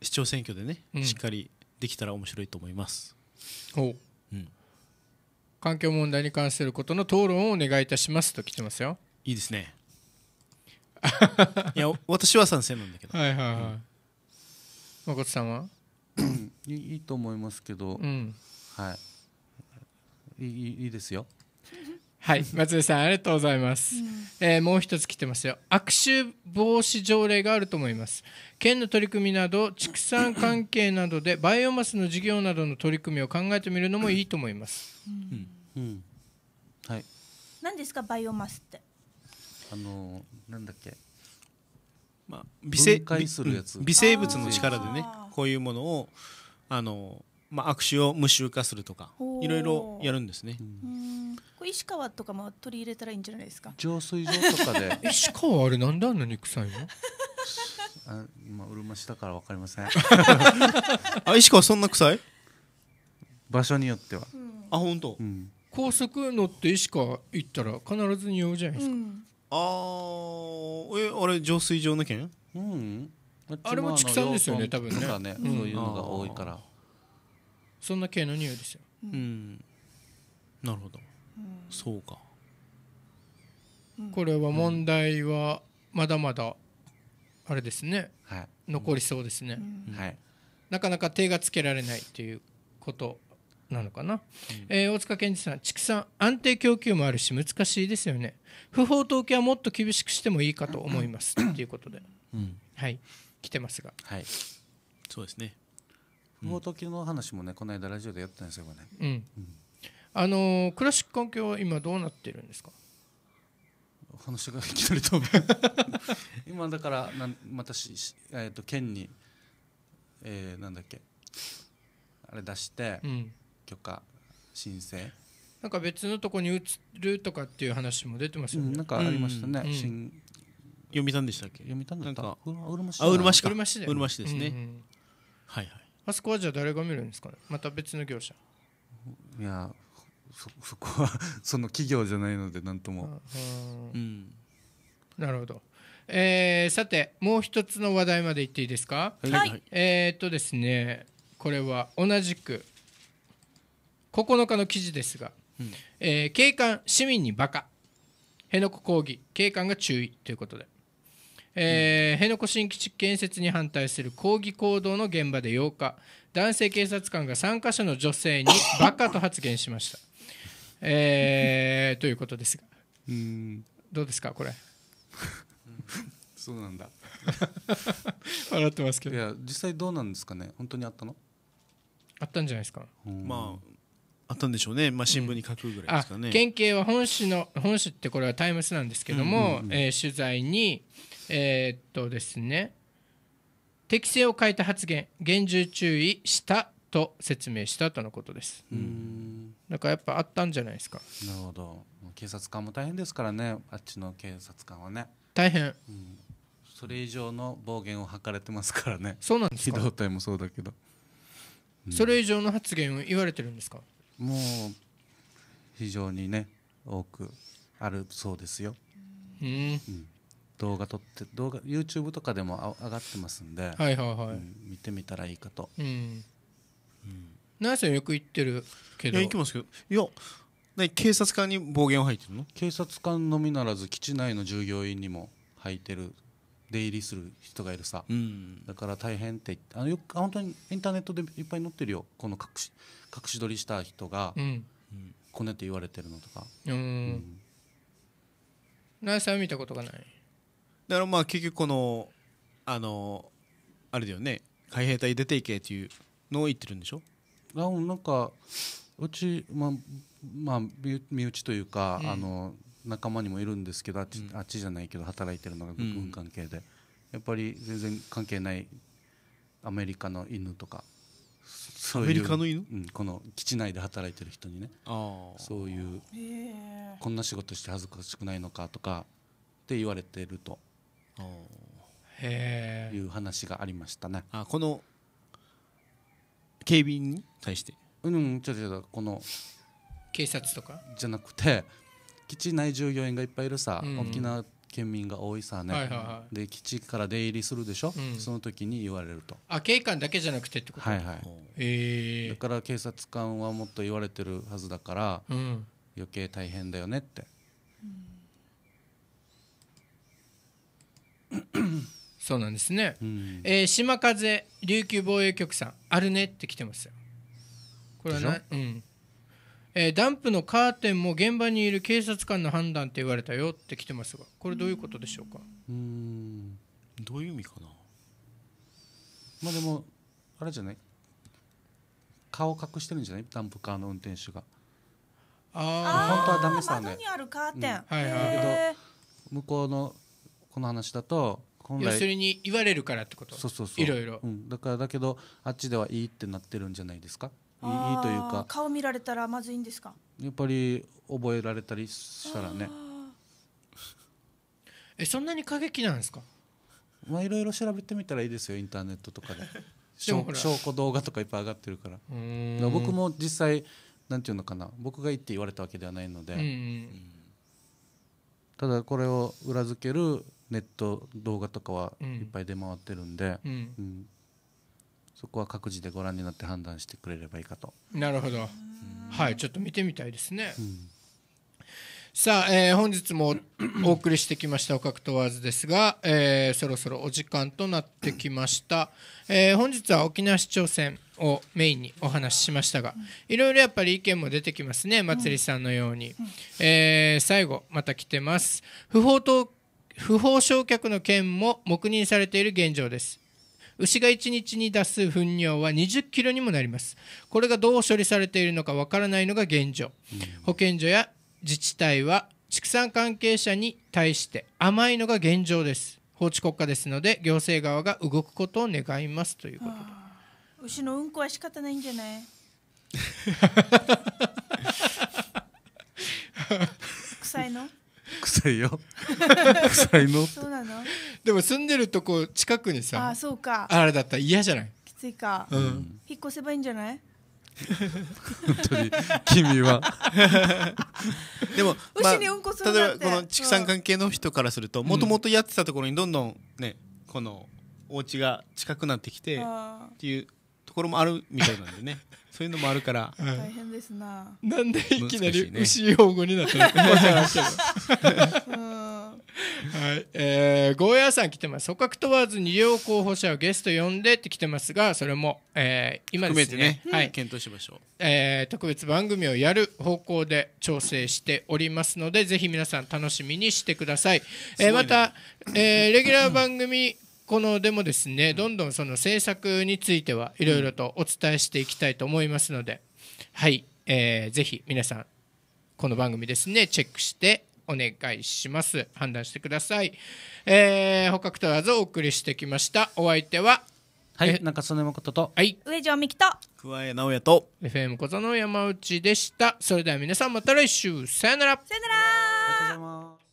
市長選挙でね、うんしっかりできたら面白いと思います。おううん環境問題に関することの討論をお願いいたしますと来てますよいいですね。いや、私は賛成なんだけど。はいはいはい、誠さんは いいいいと思いますけど、うんはいいいいいですよはい松井さんありがとうございます、うん、えー、もう一つ来てますよ悪臭防止条例があると思います県の取り組みなど畜産関係などでバイオマスの事業などの取り組みを考えてみるのもいいと思います、うんうん、うん、はい何ですかバイオマスってあのー、なんだっけまあ、微生微生物の力でねこういうものをあのまあ、握手を無臭化するとかいろいろやるんですね、うん、石川とかも取り入れたらいいんじゃないですか浄水場とかで 石川あれなんであんなに臭いの あ今うるましたからわかりません あ石川そんな臭い場所によっては、うん、あ本当、うん、高速乗って石川行ったら必ず匂うじゃないですか、うん、あえあれ浄水場の件うんあれも畜産ですよね多分ねね、そういうのが多いからそんな系の匂いですよ、うん、なるほど、うん、そうか、これは問題はまだまだあれですね、はい、残りそうですね、はい、なかなか手がつけられないということなのかな、うん、えー、大塚健二さん畜産安定供給もあるし難しいですよね不法投棄はもっと厳しくしてもいいかと思いますということで、うん、はい来てますがはいそうですね仏の話もね、この間ラジオでやったんですよね、あのクラシック環境は今どうなってるんですか話がいきなり飛ぶ 今だからなんまたし、えー、と県に、えー、なんだっけあれ出して、うん、許可申請なんか別のとこに移るとかっていう話も出てますよね、うん、なんかありましたね、うんうん、新読みたんでしたっけ読みたんだったあうるま市うるま市ですね、うんうん、はいはいあそこはじゃあ誰が見るんですかねまた別の業者いやそそこは その企業じゃないので何とも、うん、なるほどえー、さてもう一つの話題までいっていいですかはいえー、っとですねこれは同じく9日の記事ですが、うん、えー、警官市民にバカ辺野古抗議警官が注意ということでえー、辺野古新基地建設に反対する抗議行動の現場で8日男性警察官が参加者の女性に バカと発言しました、えー、ということですがうんどうですかこれ そうなんだ 笑ってますけどいや実際どうなんですかね本当にあったのあったんじゃないですか、まああったんでしょうね、まあ、新聞に書くぐらいですかね、うん、県警は本市の本市ってこれはタイムスなんですけども、うんうんうん、えー、取材に、えー、っとですね適性を変えた発言厳重注意したと説明したとのことですだからやっぱあったんじゃないですかなるほど警察官も大変ですからねあっちの警察官はね大変、うん、それ以上の暴言を吐かれてますからねそうなんですか機動隊もそうだけど、うん、それ以上の発言を言われてるんですかもう非常にね多くあるそうですようん、うん動画撮って動画 YouTube とかでも上がってますんで、はいはいはい、うん、見てみたらいいかと。うん。ナ、ん、なん、さんよく行ってるけど。いや行きますけど、いや。警察官に暴言を吐いてるの警察官のみならず基地内の従業員にも吐いてる出入りする人がいるさ、うん、だから大変ってあのよく本当にインターネットでいっぱい載ってるよこの隠し隠し撮りした人が、うん、こねって言われてるのとか。うん、うん、ナん、は見たことがないだからまあ結局このあのあれだよね海兵隊出ていけっていうのを言ってるんでしょあなんかうち、まあまあ、身内というか、うん、あの仲間にもいるんですけどあっちうん、っちじゃないけど働いてるのが軍関係で、うん、やっぱり全然関係ないアメリカの犬とかアメリカの犬、うん、この基地内で働いてる人にねそういう、こんな仕事して恥ずかしくないのかとかって言われてるとへいう話がありましたねあこの警備員に対してうんちょっとちょっとこの警察とかじゃなくて基地内従業員がいっぱいいるさ、うん、沖縄県民が多いさね、はいはいはい、で基地から出入りするでしょ、うん、その時に言われるとあ警官だけじゃなくてってことはいはい、えだから警察官はもっと言われてるはずだから、うん、余計大変だよねって そうなんですね、うん、えー、島風琉球防衛局さんあるねって来てますよこれはね、うん、えー、ダンプのカーテンも現場にいる警察官の判断って言われたよって来てますがこれどういうことでしょうかうんどういう意味かなまあでもあれじゃない顔隠してるんじゃないダンプカーの運転手がああ本当はダメさね窓にあるカーテン、うん、はいはい、向こうのこの話だと本来要するに言われるからってことそうそうそういろいろ、うん、だからだけどあっちではいいってなってるんじゃないですかいいというか顔見られたらまずいんですかやっぱり覚えられたりしたらね えそんなに過激なんですかまあいろいろ調べてみたらいいですよインターネットとかで 証拠動画とかいっぱい上がってるから僕も実際なんていうのかな僕が言って言われたわけではないので、うんうん、ただこれを裏付けるネット動画とかはいっぱい出回ってるんで、うん、うん、そこは各自でご覧になって判断してくれればいいかとなるほど、はいちょっと見てみたいですね、さあ、えー、本日もお送りしてきました「おかく問わず」ですが、えー、そろそろお時間となってきました、えー、本日は沖縄市長選をメインにお話ししましたがいろいろやっぱり意見も出てきますねまつりさんのように、え最後また来てます不法投不法焼却の件も黙認されている現状です牛が1日に出す糞尿は20キロにもなりますこれがどう処理されているのかわからないのが現状保健所や自治体は畜産関係者に対して甘いのが現状です法治国家ですので行政側が動くことを願いますということで牛のうんこは仕方ないんじゃない 臭いの臭いよ 臭いのそうなのでも住んでるとこ近くにさあそうかあれだったら嫌じゃないきついか、うん、引っ越せばいいんじゃない本当に君は でも、まあ、例えばこの畜産関係の人からするともともとやってたところにどんどんねこのお家が近くなってきてっていうところもあるみたいなんでねそういうのもあるから、大変ですななんでいきなり牛用語になったのかはいえー、ゴーヤーさん来てます組閣問わず二両候補者をゲスト呼んでって来てますがそれも、えー、今ですね、ね、はい、検討しましょう、えー、特別番組をやる方向で調整しておりますのでぜひ皆さん楽しみにしてください、ええー、また、えー、レギュラー番組このでもですね、どんどんその政策についてはいろいろとお伝えしていきたいと思いますので、はい、えー、ぜひ皆さんこの番組ですねチェックしてお願いします判断してください、えー、捕獲問わずお送りしてきましたお相手ははい中曽根誠とはい上条美希と桑江直也と FM 小園山内でしたそれでは皆さんまた来週さよならさよなら